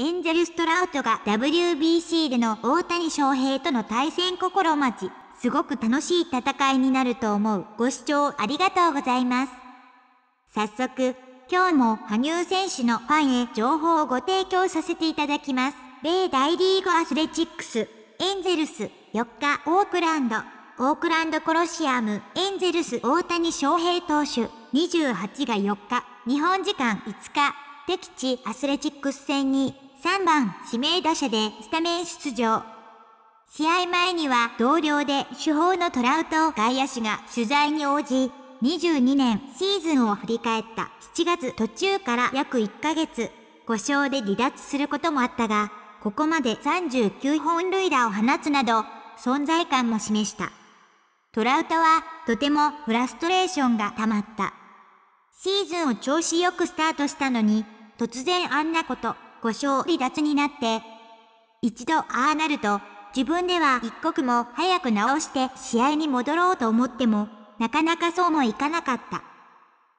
エンジェル・ストラウトが WBC での大谷翔平との対戦心待ち。すごく楽しい戦いになると思う。ご視聴ありがとうございます。早速、今日も羽生選手のファンへ情報をご提供させていただきます。米大リーグアスレチックス、エンゼルス、4日オークランド、オークランドコロシアム、エンゼルス大谷翔平投手、28が4日、日本時間5日、敵地アスレチックス戦に3番指名打者でスタメン出場。試合前には同僚で主砲のトラウト外野手が取材に応じ、22年シーズンを振り返った7月途中から約1ヶ月、故障で離脱することもあったが、ここまで39本塁打を放つなど、存在感も示した。トラウトはとてもフラストレーションが溜まった。シーズンを調子よくスタートしたのに、突然あんなこと。故障離脱になって、一度ああなると、自分では一刻も早く直して試合に戻ろうと思っても、なかなかそうもいかなかった。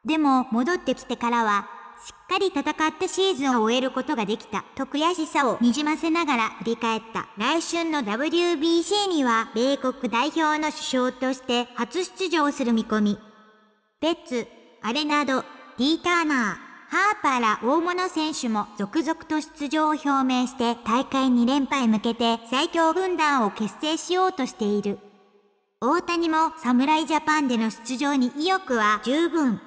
でも戻ってきてからは、しっかり戦ってシーズンを終えることができたと悔しさをにじませながら振り返った。来春の WBC には米国代表の首相として初出場する見込み。ベッツ、アレナード、ディーターナー、ハーパーら大物選手も続々と出場を表明して大会2連覇へ向けて最強軍団を結成しようとしている。大谷も侍ジャパンでの出場に意欲は十分。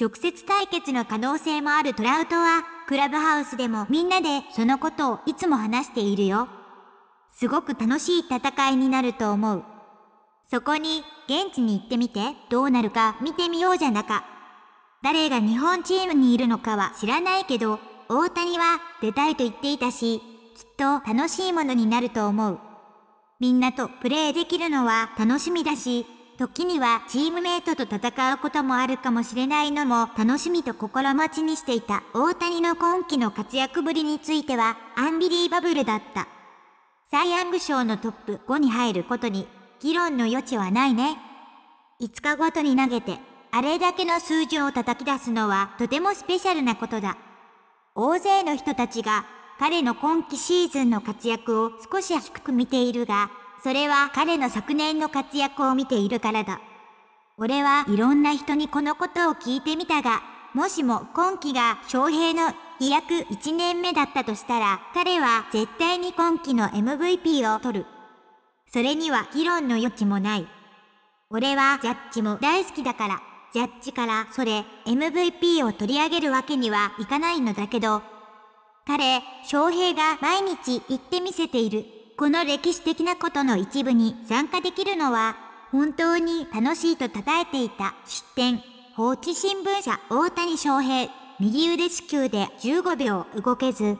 直接対決の可能性もあるトラウトは、クラブハウスでもみんなでそのことをいつも話しているよ。すごく楽しい戦いになると思う。そこに現地に行ってみてどうなるか見てみようじゃなか。誰が日本チームにいるのかは知らないけど、大谷は出たいと言っていたし、きっと楽しいものになると思う。みんなとプレーできるのは楽しみだし、時にはチームメイトと戦うこともあるかもしれないのも楽しみと心待ちにしていた大谷の今季の活躍ぶりについてはアンビリーバブルだった。サイ・ヤング賞のトップ5に入ることに議論の余地はないね。5日ごとに投げてあれだけの数字を叩き出すのはとてもスペシャルなことだ。大勢の人たちが彼の今季シーズンの活躍を少し低く見ているが、それは彼の昨年の活躍を見ているからだ。俺はいろんな人にこのことを聞いてみたが、もしも今季が翔平の飛躍1年目だったとしたら、彼は絶対に今季の MVP を取る。それには議論の余地もない。俺はジャッジも大好きだから。ジャッジからそれ MVP を取り上げるわけにはいかないのだけど、彼、翔平が毎日言ってみせている、この歴史的なことの一部に参加できるのは、本当に楽しいと称えていた失点、放置新聞社大谷翔平、右腕支給で15秒動けず、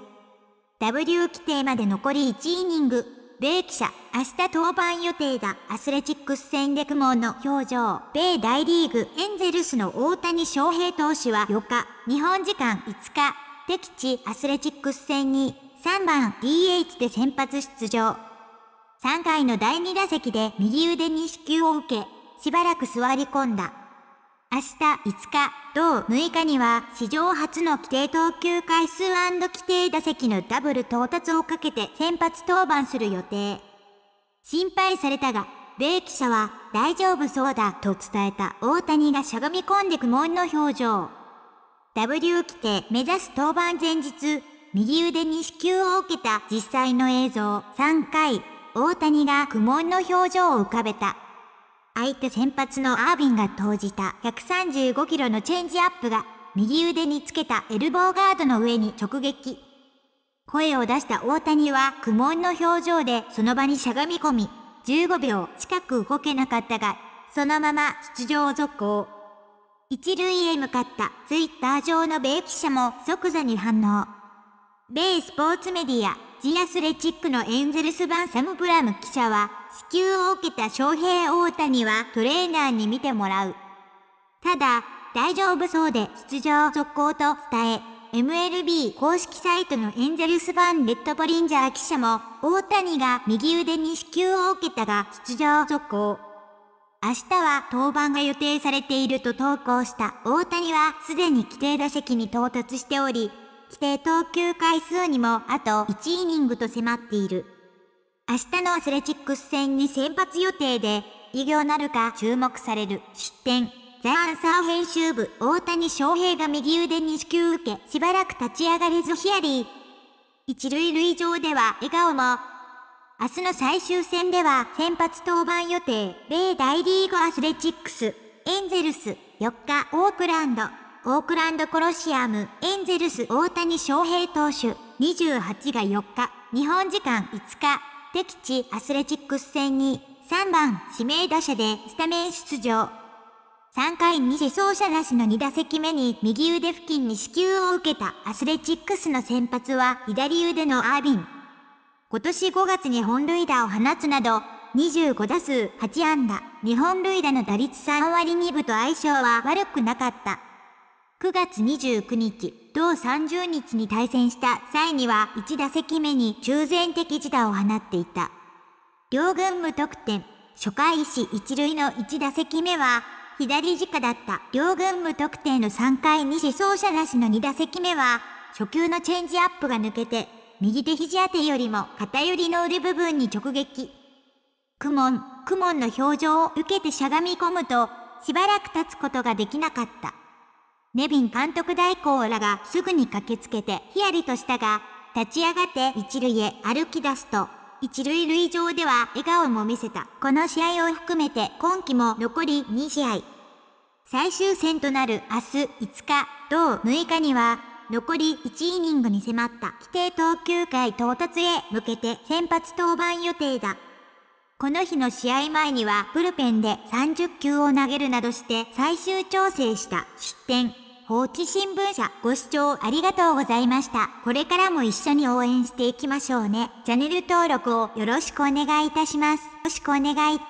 W 規定まで残り1イニング米記者、明日登板予定だ。アスレチックス戦で苦悶の表情。米大リーグ、エンゼルスの大谷翔平投手は4日、日本時間5日、敵地アスレチックス戦に3番 DH で先発出場。3回の第2打席で右腕に支給を受け、しばらく座り込んだ。明日5日、同6日には史上初の規定投球回数規定打席のダブル到達をかけて先発登板する予定。心配されたが、米記者は大丈夫そうだと伝えた大谷がしゃがみ込んで苦悶の表情。W 規定目指す登板前日、右腕に支給を受けた実際の映像3回、大谷が苦悶の表情を浮かべた。相手先発のアービンが投じた135キロのチェンジアップが右腕につけたエルボーガードの上に直撃。声を出した大谷は苦悶の表情でその場にしゃがみ込み、15秒近く動けなかったが、そのまま出場続行。一塁へ向かったツイッター上の米記者も即座に反応。米スポーツメディアジアスレチックのエンゼルス版サム・ブラム記者は、支給を受けた翔平大谷はトレーナーに見てもらう。ただ、大丈夫そうで出場続行と伝え、MLB 公式サイトのエンゼルス版レッドボリンジャー記者も、大谷が右腕に支給を受けたが出場続行。明日は登板が予定されていると投稿した大谷はすでに規定打席に到達しており、規定投球回数にもあと1イニングと迫っている。明日のアスレチックス戦に先発予定で、偉業なるか注目される失点。ザ・アンサー編集部大谷翔平が右腕に支給受け、しばらく立ち上がれずヒヤリー。一塁塁上では笑顔も。明日の最終戦では先発登板予定、米大リーグアスレチックス、エンゼルス、4日オークランド。オークランドコロシアムエンゼルス大谷翔平投手28が4日、日本時間5日、敵地アスレチックス戦に3番指名打者でスタメン出場。3回に自走者なしの2打席目に右腕付近に支球を受けたアスレチックスの先発は左腕のアービン。今年5月に本塁打を放つなど、25打数8安打、日本塁打の打率3割2分と相性は悪くなかった。9月29日、同30日に対戦した際には1打席目に中前的自打を放っていた。両軍無得点、初回石1塁の1打席目は左直だった両軍無得点の3回に死走者なしの2打席目は初球のチェンジアップが抜けて右手肘当てよりも偏りの腕部分に直撃。苦悶、苦悶の表情を受けてしゃがみ込むとしばらく立つことができなかった。ネビン監督代行らがすぐに駆けつけてヒヤリとしたが、立ち上がって一塁へ歩き出すと、一塁塁上では笑顔も見せた。この試合を含めて今季も残り2試合。最終戦となる明日5日、同6日には残り1イニングに迫った規定投球回到達へ向けて先発登板予定だ。この日の試合前にはブルペンで30球を投げるなどして最終調整した失点放置新聞社ご視聴ありがとうございました。これからも一緒に応援していきましょうね。チャンネル登録をよろしくお願いいたします。よろしくお願い。